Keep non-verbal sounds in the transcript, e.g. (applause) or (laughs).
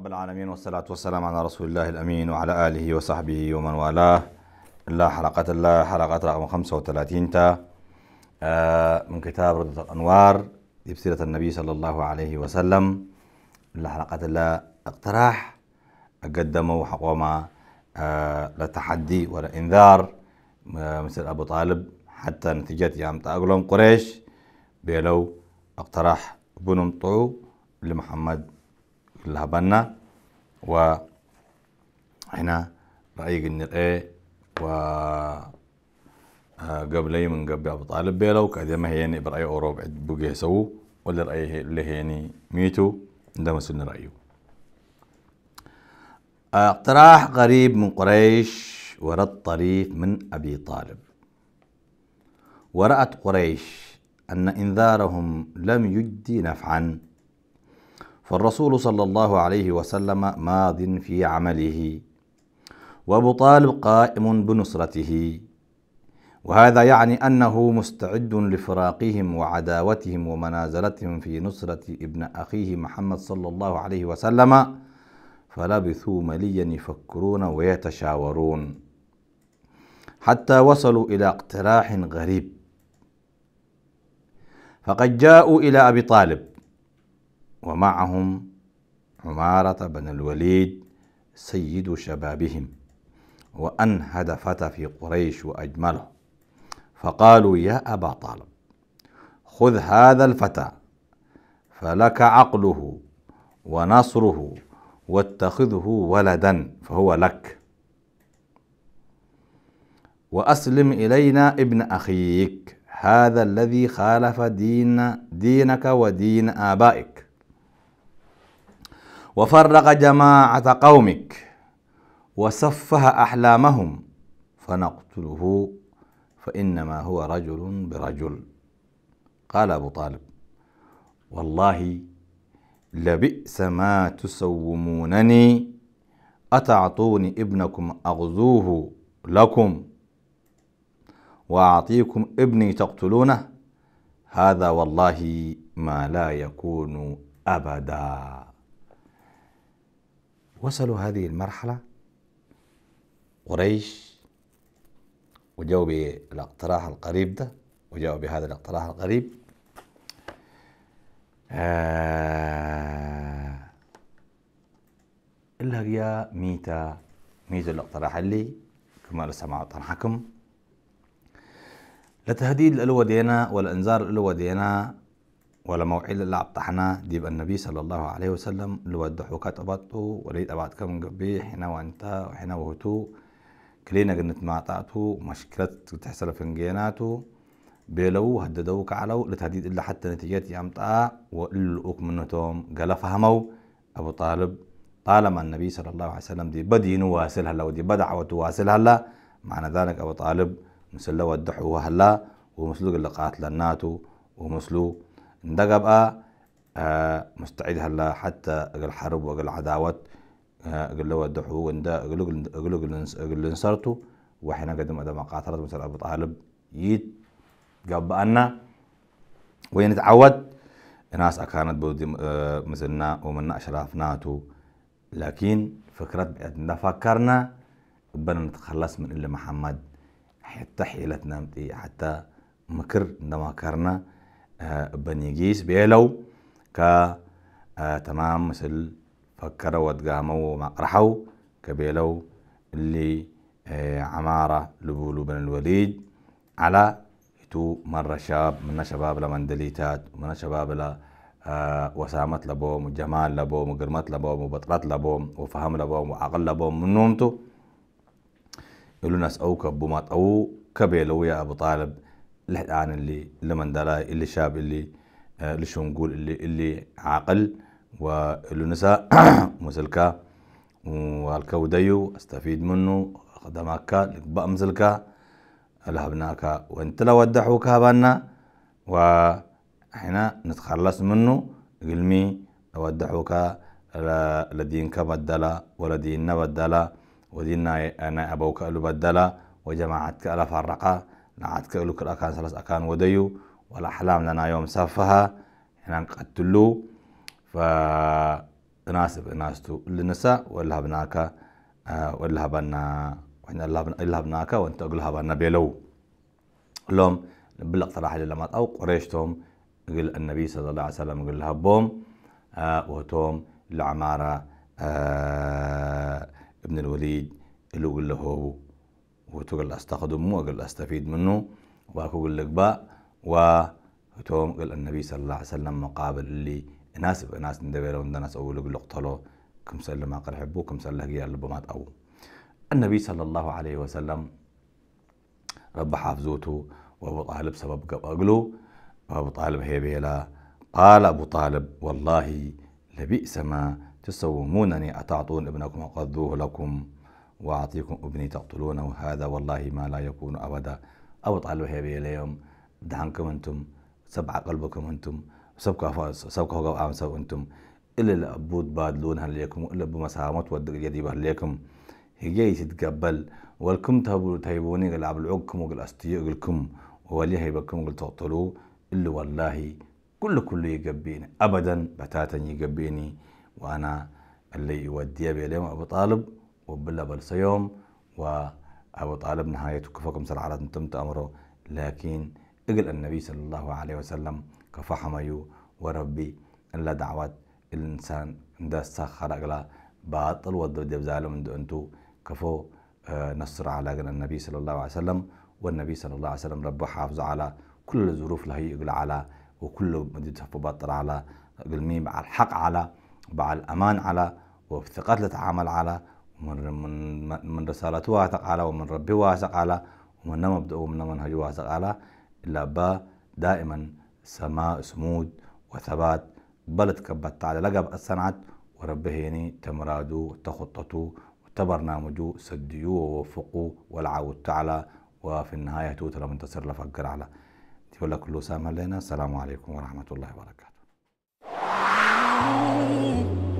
رب العالمين والصلاة والسلام على رسول الله الأمين وعلى آله وصحبه ومن والاه لا حلقة الله حلقة رقم 35 تا آه، من كتاب ردة الأنوار لسيرة النبي صلى الله عليه وسلم لا حلقة الله اقتراح قدموا حقوما آه، لتحدي ولا إنذار آه، مثل أبو طالب حتى نتيجة يام تأقلهم قريش بيلو اقتراح بنمطعو لمحمد لهبنا احنا رأيي قلنا ايه و قبل اي من قبل أبو طالب بيلو كذا ما هي يعني برأي أوروب بقي سو ولا رأي اللي هي يعني ميتو عندما سن رأيه اقتراح غريب من قريش ورد طريف من أبي طالب ورأت قريش أن إنذارهم لم يجدي نفعا فالرسول صلى الله عليه وسلم ماض في عمله وابو طالب قائم بنصرته وهذا يعني أنه مستعد لفراقهم وعداوتهم ومنازلتهم في نصرة ابن أخيه محمد صلى الله عليه وسلم فلبثوا مليا يفكرون ويتشاورون حتى وصلوا إلى اقتراح غريب فقد جاءوا إلى أبي طالب ومعهم عمارة بن الوليد سيد شبابهم وأنهد فتى في قريش وأجمله فقالوا يا أبا طالب خذ هذا الفتى فلك عقله ونصره واتخذه ولدا فهو لك وأسلم إلينا ابن أخيك هذا الذي خالف دين دينك ودين آبائك وفرق جماعة قومك وسفه أحلامهم فنقتله فإنما هو رجل برجل قال أبو طالب والله لبئس ما تسومونني أتعطوني ابنكم أغزوه لكم وأعطيكم ابني تقتلونه هذا والله ما لا يكون أبداً وصلوا هذه المرحلة قريش وجاوا بالاقتراح القريب ده وجاوا بهذا الاقتراح القريب آه اللي هي ميتا ميتا الاقتراح اللي كما سمع طرحكم لتهديد الألوة دينا والأنذار الألوة دينا ولا موعد اللي تحنا ديب النبي صلى الله عليه وسلم لودح وكات أبطو وليد أبعد كم قبي حنا وأنت وحنا وهتو كلينا قنت معطاتو مشكلة تحصل في نجيناتو بيلو هددو كعلو لتهديد إلا حتى نتيجات يامطا وقلوك منه قال فهمو أبو طالب طالما النبي صلى الله عليه وسلم دي بدين واسل هلا ودي بدع وتواصل هلا معنى ذلك أبو طالب مسلو الدحو هلا ومسلوك اللي قاتل الناتو ومسلو ندقب آه, آه، مستعد هلا حتى اقل حرب واقل عداوات آه، اقل لو الدحو وندا اقل اقل اقل انصرتو وحين قدم ادم قاتلت مثل ابو طالب يد قبأنا وين تعود الناس أكانت بودي آه، مثلنا أشراف ناتو لكن فكرة إذا فكرنا بنا نتخلص من إلا محمد حتى حيلتنا حتى مكر عندما كرنا بنيجيس بيلو كا آه، تمام مثل فكروا واتقامو ومقرحوا كبيلو اللي آه، عمارة لبولو بن الوليد على تو مرة شاب من شباب لمندليتات من شباب ل آه، وسامة لبوم وجمال لبوم وقرمة لبوم وبطرت لبوم وفهم لبوم وعقل لبوم من نومتو يقولوا ناس أو كبو ما كبيلو يا أبو طالب لحدان اللي لمندلا اللي شاب اللي آه، اللي شو نقول اللي اللي عاقل واللي نساء (coughs) مسلكا والكا وديو استفيد منه خدمك لقبا مسلكا لهبناك وانت لو ودحوك هبنا وحنا نتخلص منه قلمي ودحوك لدينك بدلا ولديننا بدلا وديننا انا ابوك بدلا وجماعتك الا فرقا نعاتك لك أكان سلاس أكان وديو والأحلام لنا يوم سافها إحنا نقتلو فناسب تو للنساء ولا بناك آه، ولا بنا وإحنا إلا بناك وأنت أقولها بنا بيلو لهم بلق صراحة لما أو قريشتهم قل النبي صلى الله عليه وسلم قل لها بوم آه، وهتوم لعمارة آه، ابن الوليد اللي قل له وتقول قل استخدمه وقل استفيد منه وباكو قل لك باء وتوم قل النبي صلى الله عليه وسلم مقابل اللي ناس ناس ندبيرو ناس اول يقول قتلو كم سلم ما قال حبو كم سلم هي اللي بما النبي صلى الله عليه وسلم رب حافزوتو وابو طالب سبب قبقلو وابو طالب هيبيلا قال ابو طالب والله لبئس ما تسومونني اتعطون ابنكم وقضوه لكم وأعطيكم ابني تقتلونه هذا والله ما لا يكون أبدا أو طالوا هبي اليوم دعانكم أنتم سبع قلبكم أنتم سبك فاس سبك هو عام سو أنتم إلا الأبود بادلونها ليكم إلا بمسامات ودق يدي ليكم هي تتقبل والكم تهبوا تهيبوني قل عقكم وقل أستيق قلكم وولي هيبكم قل تقتلوا إلا والله كل كل يقبيني أبدا بتاتا يقبيني وأنا اللي يوديه بي اليوم أبو طالب وبلا بلسيوم وأبو طالب نهاية كفكم سرعرات انتم تأمره لكن اجل النبي صلى الله عليه وسلم يو وربي إلا دعوات الإنسان دسا خرق أقلا باطل من دو انتو كفو آه، نصر على النبي صلى الله عليه وسلم والنبي صلى الله عليه وسلم ربه حافظ على كل الظروف له يقل على وكل مديد باطل على قل ميم على الحق على بعد الأمان على وفي ثقات لتعامل على من رسالته واثق على ومن ربه واثق على ومن مبدأ ومن منهجه واثق على إلا با دائما سماء سمود وثبات بلد كبت على لقب الصنعة وربه يعني تمرادو تخططو وتبرنامجو سديو ووفقو والعود تعالى وفي النهاية توتر منتصر لفقر على تقول لك كله لنا السلام عليكم ورحمة الله وبركاته (laughs)